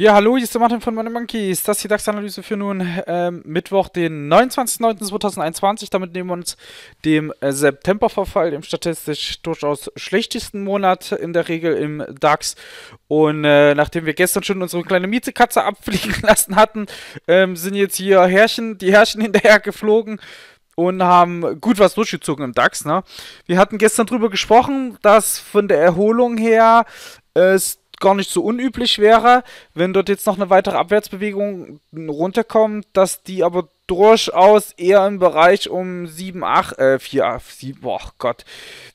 Ja, hallo, hier ist der Martin von Money Monkeys. Das ist die DAX-Analyse für nun ähm, Mittwoch, den 29.09.2021. Damit nehmen wir uns dem äh, Septemberverfall, im statistisch durchaus schlechtesten Monat in der Regel im DAX. Und äh, nachdem wir gestern schon unsere kleine Mietekatze abfliegen lassen hatten, ähm, sind jetzt hier Herrchen, die Herrchen hinterher geflogen und haben gut was durchgezogen im DAX. Ne? Wir hatten gestern darüber gesprochen, dass von der Erholung her es äh, gar nicht so unüblich wäre, wenn dort jetzt noch eine weitere Abwärtsbewegung runterkommt, dass die aber durchaus eher im Bereich um 7, 8, äh, 4, 7, boah Gott,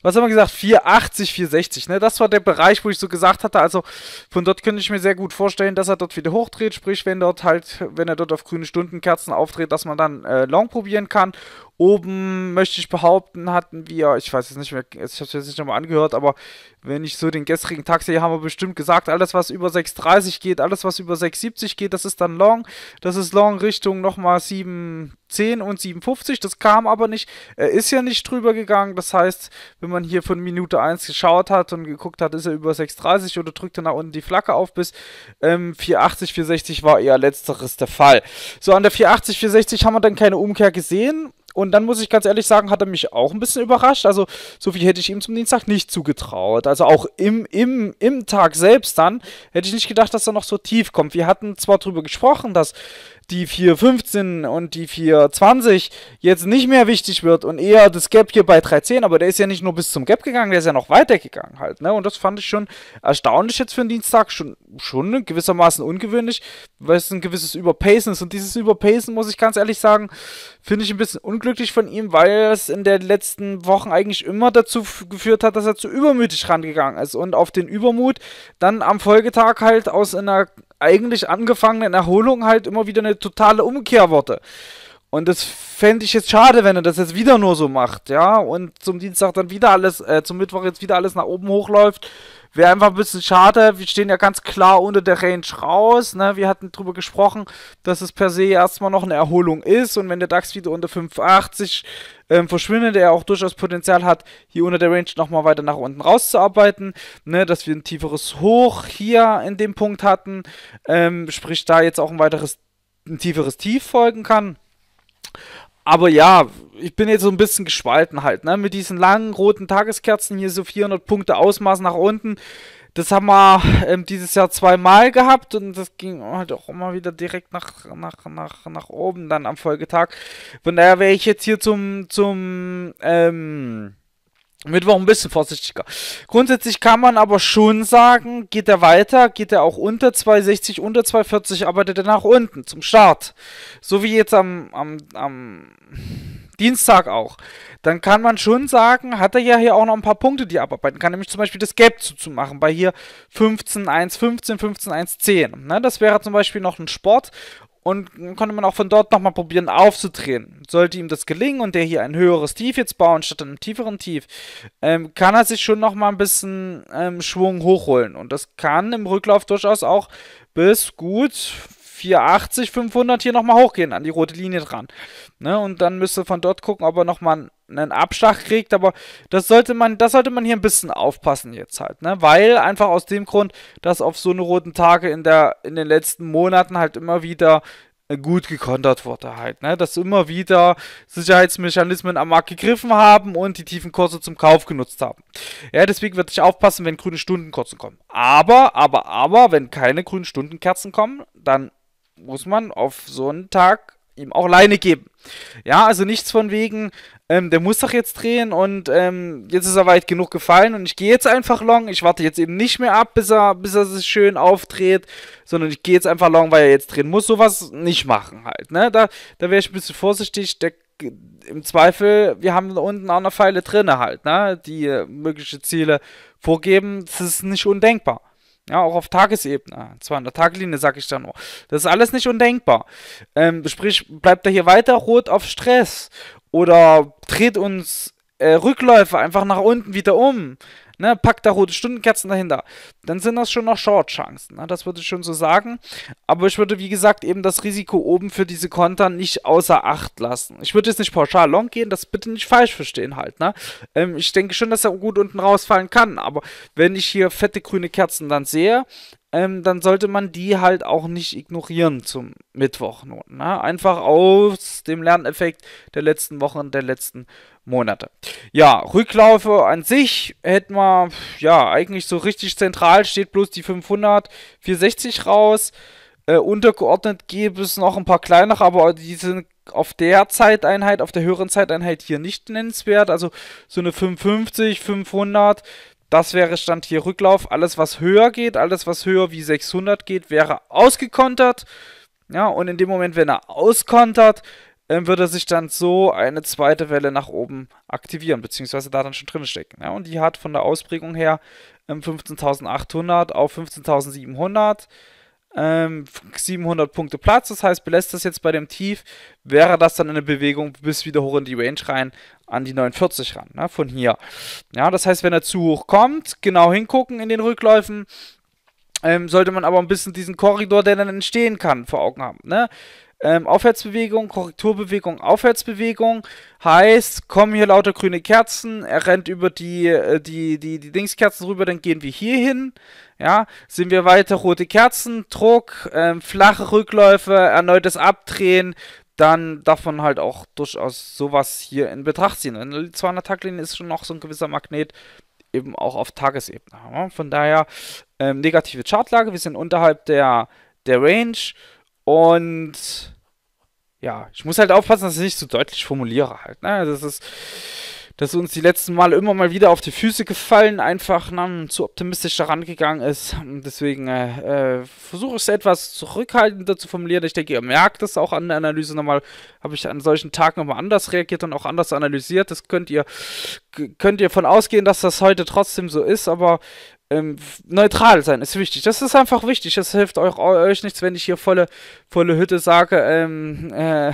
was haben wir gesagt, 480, 460, ne, das war der Bereich, wo ich so gesagt hatte, also von dort könnte ich mir sehr gut vorstellen, dass er dort wieder hochdreht, sprich, wenn dort halt, wenn er dort auf grüne Stundenkerzen auftritt, dass man dann äh, Long probieren kann Oben möchte ich behaupten, hatten wir, ich weiß jetzt nicht mehr, ich habe es jetzt nicht nochmal angehört, aber wenn ich so den gestrigen Tag sehe, haben wir bestimmt gesagt, alles was über 6,30 geht, alles was über 6,70 geht, das ist dann Long. Das ist Long Richtung nochmal 7, 7,10 und 7,50. Das kam aber nicht, er äh, ist ja nicht drüber gegangen. Das heißt, wenn man hier von Minute 1 geschaut hat und geguckt hat, ist er über 6,30 oder drückt er nach unten die Flagge auf bis ähm, 4,80, 4,60 war eher letzteres der Fall. So, an der 4,80, 4,60 haben wir dann keine Umkehr gesehen. Und dann muss ich ganz ehrlich sagen, hat er mich auch ein bisschen überrascht. Also, so viel hätte ich ihm zum Dienstag nicht zugetraut. Also, auch im, im, im Tag selbst dann hätte ich nicht gedacht, dass er noch so tief kommt. Wir hatten zwar darüber gesprochen, dass die 4.15 und die 4.20 jetzt nicht mehr wichtig wird und eher das Gap hier bei 3.10, aber der ist ja nicht nur bis zum Gap gegangen, der ist ja noch weitergegangen halt, ne? Und das fand ich schon erstaunlich jetzt für einen Dienstag, schon, schon gewissermaßen ungewöhnlich, weil es ein gewisses Überpacen ist. Und dieses Überpacen, muss ich ganz ehrlich sagen, finde ich ein bisschen unglücklich von ihm, weil es in den letzten Wochen eigentlich immer dazu geführt hat, dass er zu übermütig rangegangen ist und auf den Übermut dann am Folgetag halt aus einer eigentlich angefangenen Erholung halt immer wieder eine totale Umkehrworte. Und das fände ich jetzt schade, wenn er das jetzt wieder nur so macht, ja. Und zum Dienstag dann wieder alles, äh, zum Mittwoch jetzt wieder alles nach oben hochläuft. Wäre einfach ein bisschen schade. Wir stehen ja ganz klar unter der Range raus. Ne? Wir hatten drüber gesprochen, dass es per se erstmal noch eine Erholung ist. Und wenn der DAX wieder unter 580 ähm, verschwindet, der auch durchaus Potenzial hat, hier unter der Range nochmal weiter nach unten rauszuarbeiten. Ne? Dass wir ein tieferes Hoch hier in dem Punkt hatten. Ähm, sprich, da jetzt auch ein weiteres, ein tieferes Tief folgen kann aber ja, ich bin jetzt so ein bisschen gespalten halt, ne? Mit diesen langen roten Tageskerzen hier so 400 Punkte Ausmaß nach unten. Das haben wir ähm, dieses Jahr zweimal gehabt und das ging halt auch immer wieder direkt nach, nach, nach, nach oben dann am Folgetag. Von daher wäre ich jetzt hier zum, zum, ähm, Mittwoch ein bisschen vorsichtiger. Grundsätzlich kann man aber schon sagen, geht er weiter, geht er auch unter 2,60, unter 2,40, arbeitet er nach unten zum Start. So wie jetzt am, am, am Dienstag auch. Dann kann man schon sagen, hat er ja hier auch noch ein paar Punkte, die er abarbeiten kann. Nämlich zum Beispiel das Gap zuzumachen bei hier 15, 1, 15, 15, 1, 10. Ne, das wäre zum Beispiel noch ein Sport und konnte man auch von dort nochmal probieren aufzudrehen. Sollte ihm das gelingen und der hier ein höheres Tief jetzt bauen, statt einem tieferen Tief, ähm, kann er sich schon nochmal ein bisschen ähm, Schwung hochholen. Und das kann im Rücklauf durchaus auch bis gut 480, 500 hier nochmal hochgehen, an die rote Linie dran. Ne? Und dann müsste von dort gucken, ob er nochmal einen Abschlag kriegt, aber das sollte man, das sollte man hier ein bisschen aufpassen jetzt halt, ne? Weil einfach aus dem Grund, dass auf so eine roten Tage in der in den letzten Monaten halt immer wieder äh, gut gekontert wurde halt, ne? Dass immer wieder Sicherheitsmechanismen am Markt gegriffen haben und die tiefen Kurse zum Kauf genutzt haben. Ja, deswegen würde ich aufpassen, wenn grüne Stundenkurzen kommen. Aber, aber, aber, wenn keine grünen Stundenkerzen kommen, dann muss man auf so einen Tag ihm auch Leine geben. Ja, also nichts von wegen, ähm, der muss doch jetzt drehen und ähm, jetzt ist er weit genug gefallen und ich gehe jetzt einfach long. Ich warte jetzt eben nicht mehr ab, bis er, bis er sich schön aufdreht, sondern ich gehe jetzt einfach long, weil er jetzt drehen muss. Sowas nicht machen halt. Ne? Da, da wäre ich ein bisschen vorsichtig. Der, Im Zweifel, wir haben da unten auch eine Pfeile drin halt, ne? die äh, mögliche Ziele vorgeben. Das ist nicht undenkbar. Ja, auch auf Tagesebene. Zwar in der Taglinie, sag ich da nur. Das ist alles nicht undenkbar. Ähm, sprich, bleibt er hier weiter rot auf Stress. Oder dreht uns äh, Rückläufe einfach nach unten wieder um. Ne, packt da rote Stundenkerzen dahinter. Dann sind das schon noch Short-Chancen. Ne? Das würde ich schon so sagen. Aber ich würde, wie gesagt, eben das Risiko oben für diese Konter nicht außer Acht lassen. Ich würde jetzt nicht pauschal long gehen, das bitte nicht falsch verstehen halt. Ne? Ähm, ich denke schon, dass er gut unten rausfallen kann. Aber wenn ich hier fette grüne Kerzen dann sehe, ähm, dann sollte man die halt auch nicht ignorieren zum Mittwoch. Nun, ne? Einfach aus dem Lerneffekt der letzten Wochen, der letzten Monate. Ja, Rücklaufe an sich hätten wir, ja, eigentlich so richtig zentral steht bloß die 500, 460 raus. Äh, untergeordnet gäbe es noch ein paar kleinere, aber die sind auf der Zeiteinheit, auf der höheren Zeiteinheit hier nicht nennenswert. Also so eine 550, 500, das wäre Stand hier Rücklauf. Alles, was höher geht, alles, was höher wie 600 geht, wäre ausgekontert. Ja, und in dem Moment, wenn er auskontert, ähm, würde sich dann so eine zweite Welle nach oben aktivieren, beziehungsweise da dann schon drin stecken. Ja, und die hat von der Ausprägung her 15.800 ähm, auf 15.700 ähm, 700 Punkte Platz. Das heißt, belässt das jetzt bei dem Tief, wäre das dann eine Bewegung bis wieder hoch in die Range rein, an die 49 ran, ne, von hier. Ja, das heißt, wenn er zu hoch kommt, genau hingucken in den Rückläufen, ähm, sollte man aber ein bisschen diesen Korridor, der dann entstehen kann, vor Augen haben. Ne? Ähm, Aufwärtsbewegung, Korrekturbewegung, Aufwärtsbewegung heißt, kommen hier lauter grüne Kerzen, er rennt über die, äh, die, die, die Dingskerzen rüber, dann gehen wir hier hin. Ja, sind wir weiter, rote Kerzen, Druck, ähm, flache Rückläufe, erneutes Abdrehen, dann darf man halt auch durchaus sowas hier in Betracht ziehen. Eine 200 Tacklinie ist schon noch so ein gewisser Magnet, eben auch auf Tagesebene Von daher ähm, negative Chartlage, wir sind unterhalb der, der Range und ja, ich muss halt aufpassen, dass ich es nicht zu so deutlich formuliere halt. Ne? Das ist dass uns die letzten Male immer mal wieder auf die Füße gefallen, einfach na, ne, zu optimistisch herangegangen ist. deswegen äh, äh, versuche ich es etwas zurückhaltender zu formulieren. Ich denke, ihr merkt das auch an der Analyse nochmal. Habe ich an solchen Tagen nochmal anders reagiert und auch anders analysiert. Das könnt ihr, könnt ihr von ausgehen, dass das heute trotzdem so ist. Aber ähm, neutral sein ist wichtig. Das ist einfach wichtig. Das hilft euch, euch nichts, wenn ich hier volle, volle Hütte sage, ähm, äh,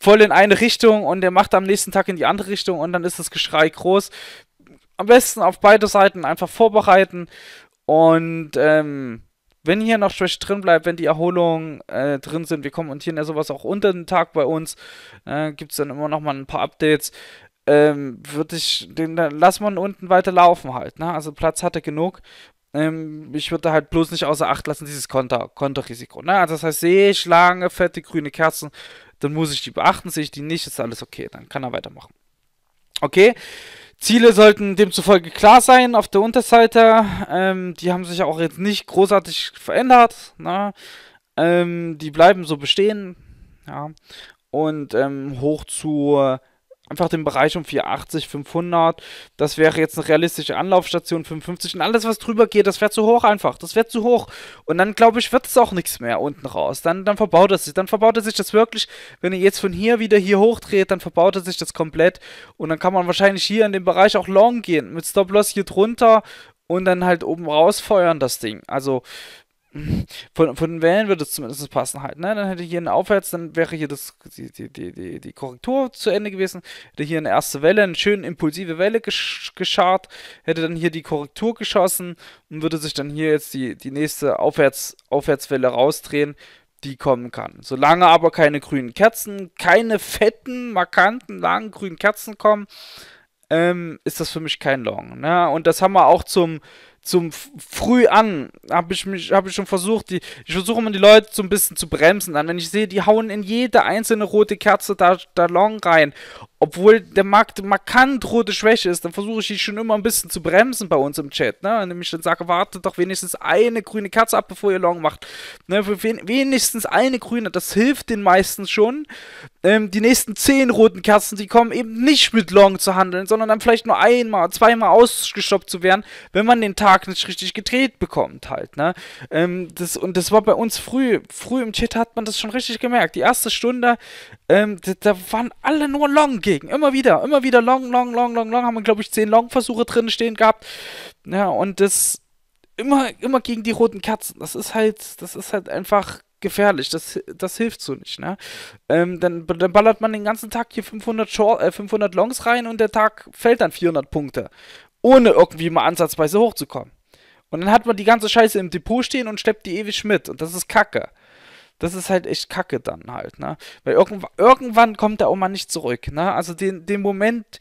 voll in eine Richtung und der macht am nächsten Tag in die andere Richtung und dann ist das Geschrei groß. Am besten auf beide Seiten einfach vorbereiten und ähm, wenn hier noch Schwäche drin bleibt, wenn die Erholungen äh, drin sind, wir kommentieren ja sowas auch unter den Tag bei uns, äh, gibt es dann immer noch mal ein paar Updates ähm, würde ich, den lass man unten weiter laufen halt. Ne? Also Platz hatte genug. Ähm, ich würde halt bloß nicht außer Acht lassen, dieses Konter, Konterrisiko. Ne? Also das heißt, sehe ich lange, fette, grüne Kerzen, dann muss ich die beachten. Sehe ich die nicht, ist alles okay. Dann kann er weitermachen. Okay. Ziele sollten demzufolge klar sein auf der Unterseite. Ähm, die haben sich auch jetzt nicht großartig verändert. Ne? Ähm, die bleiben so bestehen. Ja. Und ähm, hoch zu einfach den Bereich um 480, 500. Das wäre jetzt eine realistische Anlaufstation, 55. Und alles, was drüber geht, das wäre zu hoch einfach. Das wäre zu hoch. Und dann, glaube ich, wird es auch nichts mehr unten raus. Dann, dann verbaut er sich. Dann verbaut er sich das wirklich. Wenn ihr jetzt von hier wieder hier hochdreht, dann verbaut er sich das komplett. Und dann kann man wahrscheinlich hier in dem Bereich auch long gehen. Mit Stop-Loss hier drunter und dann halt oben rausfeuern das Ding. Also von, von den Wellen würde es zumindest passen halt, ne? Dann hätte hier einen Aufwärts, dann wäre hier das, die, die, die, die Korrektur zu Ende gewesen, hätte hier eine erste Welle, eine schöne impulsive Welle gesch geschart, hätte dann hier die Korrektur geschossen und würde sich dann hier jetzt die, die nächste Aufwärts, Aufwärtswelle rausdrehen, die kommen kann. Solange aber keine grünen Kerzen, keine fetten, markanten, langen grünen Kerzen kommen, ähm, ist das für mich kein Long. Ne? Und das haben wir auch zum, zum früh an habe ich mich habe ich schon versucht die ich versuche immer die Leute so ein bisschen zu bremsen dann wenn ich sehe die hauen in jede einzelne rote Kerze da, da long rein obwohl der Markt markant rote Schwäche ist dann versuche ich die schon immer ein bisschen zu bremsen bei uns im Chat ne indem ich dann sage wartet doch wenigstens eine grüne Kerze ab bevor ihr long macht ne wenigstens eine grüne das hilft den meistens schon ähm, die nächsten zehn roten Kerzen die kommen eben nicht mit long zu handeln sondern dann vielleicht nur einmal zweimal ausgestoppt zu werden wenn man den Tag Tag nicht richtig gedreht bekommt halt, ne? Ähm, das, und das war bei uns früh, früh im Chat hat man das schon richtig gemerkt. Die erste Stunde, ähm, da, da, waren alle nur Long gegen, immer wieder, immer wieder Long, Long, Long, Long, Long, haben wir glaube ich zehn Long-Versuche drin stehen gehabt, ja, und das immer, immer gegen die roten Kerzen. das ist halt, das ist halt einfach gefährlich, das, das hilft so nicht, ne? Ähm, dann, dann ballert man den ganzen Tag hier 500, Short, äh, 500 Longs rein und der Tag fällt dann 400 Punkte ohne irgendwie mal ansatzweise hochzukommen. Und dann hat man die ganze Scheiße im Depot stehen und schleppt die ewig mit. Und das ist Kacke. Das ist halt echt Kacke dann halt, ne? Weil irgendwann, irgendwann kommt der auch mal nicht zurück, ne? Also den, den Moment,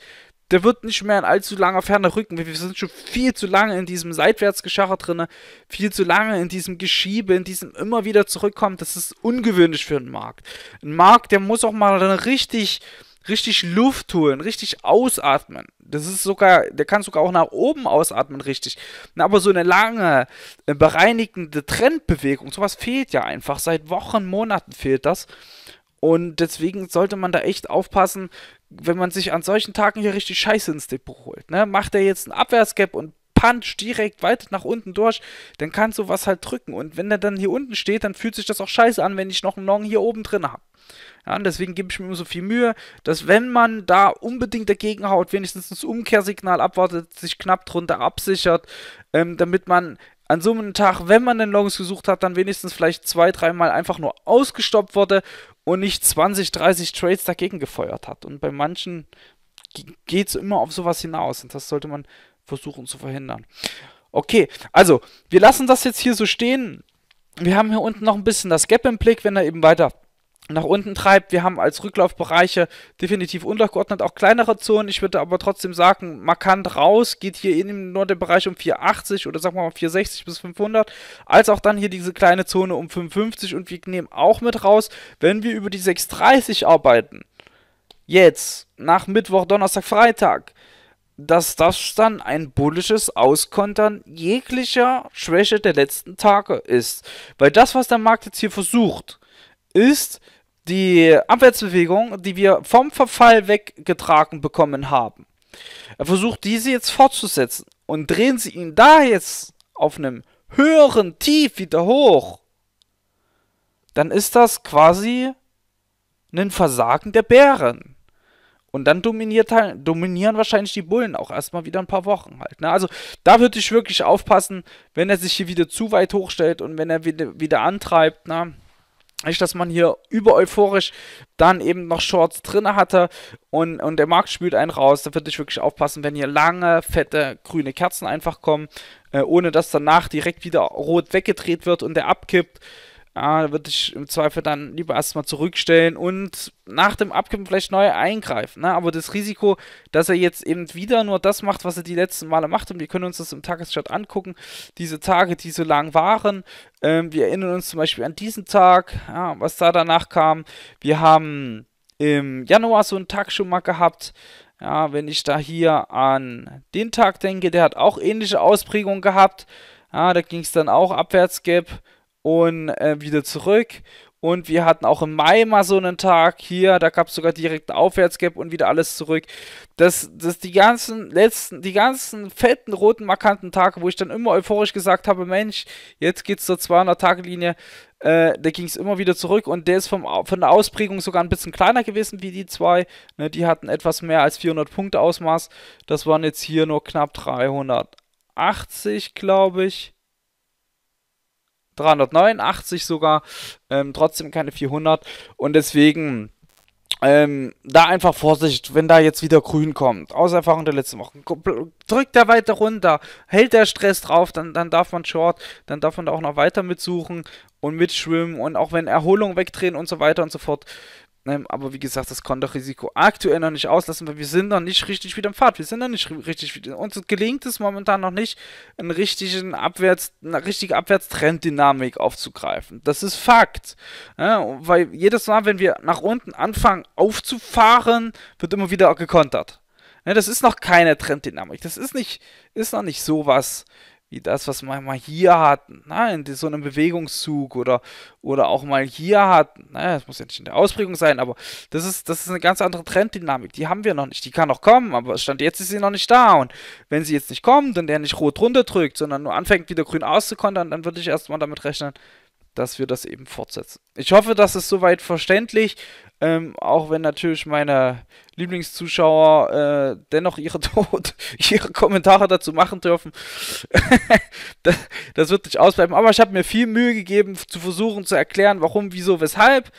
der wird nicht mehr in allzu langer Ferne rücken. Wir sind schon viel zu lange in diesem Seitwärtsgeschacher drin, viel zu lange in diesem Geschiebe, in diesem immer wieder zurückkommen. Das ist ungewöhnlich für einen Markt. Ein Markt, der muss auch mal richtig richtig Luft holen, richtig ausatmen. Das ist sogar, der kann sogar auch nach oben ausatmen, richtig. Aber so eine lange, äh, bereinigende Trendbewegung, sowas fehlt ja einfach. Seit Wochen, Monaten fehlt das. Und deswegen sollte man da echt aufpassen, wenn man sich an solchen Tagen hier richtig Scheiße ins Depot holt. Ne? Macht er jetzt einen Abwärtsgap und Punch direkt weit nach unten durch, dann kann sowas halt drücken. Und wenn der dann hier unten steht, dann fühlt sich das auch scheiße an, wenn ich noch einen Long hier oben drin habe. Ja, deswegen gebe ich mir immer so viel Mühe, dass wenn man da unbedingt dagegen haut, wenigstens das Umkehrsignal abwartet, sich knapp drunter absichert, ähm, damit man an so einem Tag, wenn man den Longs gesucht hat, dann wenigstens vielleicht zwei, dreimal einfach nur ausgestoppt wurde und nicht 20, 30 Trades dagegen gefeuert hat. Und bei manchen geht es immer auf sowas hinaus und das sollte man versuchen zu verhindern. Okay, also, wir lassen das jetzt hier so stehen. Wir haben hier unten noch ein bisschen das Gap im Blick, wenn er eben weiter nach unten treibt. Wir haben als Rücklaufbereiche definitiv untergeordnet, auch kleinere Zonen. Ich würde aber trotzdem sagen, markant raus geht hier in nur der Bereich um 480 oder sagen wir mal 460 bis 500, als auch dann hier diese kleine Zone um 550 und wir nehmen auch mit raus, wenn wir über die 630 arbeiten. Jetzt, nach Mittwoch, Donnerstag, Freitag, dass das dann ein bullisches Auskontern jeglicher Schwäche der letzten Tage ist. Weil das, was der Markt jetzt hier versucht, ist die Abwärtsbewegung, die wir vom Verfall weggetragen bekommen haben. Er versucht diese jetzt fortzusetzen und drehen sie ihn da jetzt auf einem höheren Tief wieder hoch, dann ist das quasi ein Versagen der Bären. Und dann dominiert, halt, dominieren wahrscheinlich die Bullen auch erstmal wieder ein paar Wochen halt. Ne? Also da würde ich wirklich aufpassen, wenn er sich hier wieder zu weit hochstellt und wenn er wieder, wieder antreibt. Ne? Nicht, dass man hier über euphorisch dann eben noch Shorts drin hatte und, und der Markt spült einen raus. Da würde ich wirklich aufpassen, wenn hier lange, fette, grüne Kerzen einfach kommen, äh, ohne dass danach direkt wieder rot weggedreht wird und der abkippt da würde ich im Zweifel dann lieber erstmal zurückstellen und nach dem Abkommen vielleicht neu eingreifen. Ne? Aber das Risiko, dass er jetzt eben wieder nur das macht, was er die letzten Male macht, und wir können uns das im Tageschart angucken, diese Tage, die so lang waren. Ähm, wir erinnern uns zum Beispiel an diesen Tag, ja, was da danach kam. Wir haben im Januar so einen Tag schon mal gehabt. Ja, wenn ich da hier an den Tag denke, der hat auch ähnliche Ausprägungen gehabt. Ja, da ging es dann auch abwärts, gap und äh, wieder zurück. Und wir hatten auch im Mai mal so einen Tag hier, da gab es sogar direkt Aufwärtsgap und wieder alles zurück. Das, das die ganzen letzten, die ganzen fetten, roten, markanten Tage, wo ich dann immer euphorisch gesagt habe, Mensch, jetzt geht's zur 200-Tage-Linie, äh, da ging es immer wieder zurück und der ist vom, von der Ausprägung sogar ein bisschen kleiner gewesen wie die zwei. Ne, die hatten etwas mehr als 400 Punkte Ausmaß. Das waren jetzt hier nur knapp 380, glaube ich. 389 sogar, ähm, trotzdem keine 400 und deswegen ähm, da einfach Vorsicht, wenn da jetzt wieder grün kommt. Aus Erfahrung der letzten Woche, Drückt er weiter runter, hält der Stress drauf, dann, dann darf man Short, dann darf man da auch noch weiter mitsuchen und mitschwimmen und auch wenn Erholung wegdrehen und so weiter und so fort. Ne, aber wie gesagt, das Konterrisiko aktuell noch nicht auslassen, weil wir sind noch nicht richtig wieder im Pfad. Wir sind noch nicht richtig wieder. Uns gelingt es momentan noch nicht, einen richtigen Abwärts, eine richtige Abwärtstrenddynamik aufzugreifen. Das ist Fakt. Ja, weil jedes Mal, wenn wir nach unten anfangen aufzufahren, wird immer wieder gekontert. Ja, das ist noch keine Trenddynamik. Das ist nicht, ist noch nicht sowas wie das, was wir mal hier hatten, na, ne, in so einem Bewegungszug oder, oder auch mal hier hatten. Na, ne, das muss ja nicht in der Ausprägung sein, aber das ist, das ist eine ganz andere Trenddynamik. Die haben wir noch nicht. Die kann noch kommen, aber Stand jetzt ist sie noch nicht da. Und wenn sie jetzt nicht kommt und der nicht rot runterdrückt, sondern nur anfängt, wieder grün auszukontern, dann würde ich erstmal damit rechnen, dass wir das eben fortsetzen. Ich hoffe, das ist soweit verständlich, ähm, auch wenn natürlich meine Lieblingszuschauer äh, dennoch ihre, ihre Kommentare dazu machen dürfen. das, das wird nicht ausbleiben. Aber ich habe mir viel Mühe gegeben, zu versuchen zu erklären, warum, wieso, weshalb.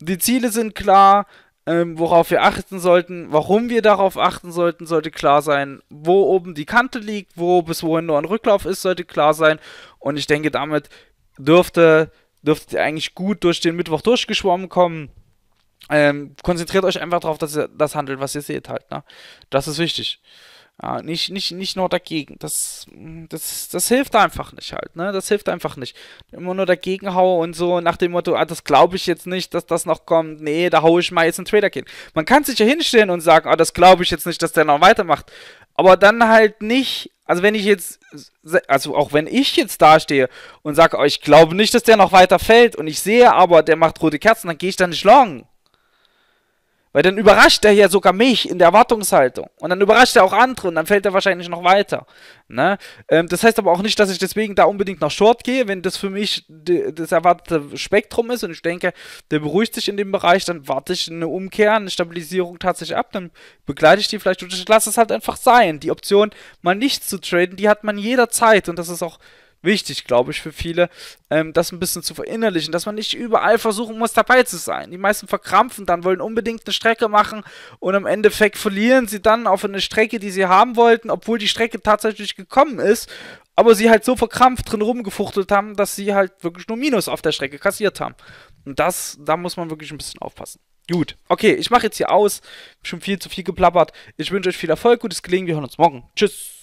Die Ziele sind klar, ähm, worauf wir achten sollten, warum wir darauf achten sollten, sollte klar sein. Wo oben die Kante liegt, wo bis wohin nur ein Rücklauf ist, sollte klar sein. Und ich denke, damit dürfte dürftet ihr eigentlich gut durch den Mittwoch durchgeschwommen kommen. Ähm, konzentriert euch einfach darauf, dass ihr das handelt, was ihr seht halt. Ne? Das ist wichtig. Ja, nicht, nicht, nicht nur dagegen. Das, das, das hilft einfach nicht halt, ne? Das hilft einfach nicht. Immer nur dagegen haue und so nach dem Motto, ah, das glaube ich jetzt nicht, dass das noch kommt. Nee, da haue ich mal jetzt einen Trader gehen. Man kann sich ja hinstellen und sagen, ah, das glaube ich jetzt nicht, dass der noch weitermacht. Aber dann halt nicht also wenn ich jetzt, also auch wenn ich jetzt dastehe und sage, oh, ich glaube nicht, dass der noch weiter fällt und ich sehe aber, der macht rote Kerzen, dann gehe ich da nicht lang. Weil dann überrascht er ja sogar mich in der Erwartungshaltung. Und dann überrascht er auch andere und dann fällt er wahrscheinlich noch weiter. Ne? Ähm, das heißt aber auch nicht, dass ich deswegen da unbedingt nach Short gehe. Wenn das für mich das erwartete Spektrum ist und ich denke, der beruhigt sich in dem Bereich, dann warte ich eine Umkehr, eine Stabilisierung tatsächlich ab. Dann begleite ich die vielleicht und ich lasse es halt einfach sein. Die Option, mal nichts zu traden, die hat man jederzeit und das ist auch wichtig, glaube ich, für viele, ähm, das ein bisschen zu verinnerlichen, dass man nicht überall versuchen muss, dabei zu sein. Die meisten verkrampfen dann, wollen unbedingt eine Strecke machen und im Endeffekt verlieren sie dann auf eine Strecke, die sie haben wollten, obwohl die Strecke tatsächlich gekommen ist, aber sie halt so verkrampft drin rumgefuchtelt haben, dass sie halt wirklich nur Minus auf der Strecke kassiert haben. Und das, da muss man wirklich ein bisschen aufpassen. Gut, okay, ich mache jetzt hier aus. Schon viel zu viel geplappert. Ich wünsche euch viel Erfolg, gutes Gelingen. Wir hören uns morgen. Tschüss.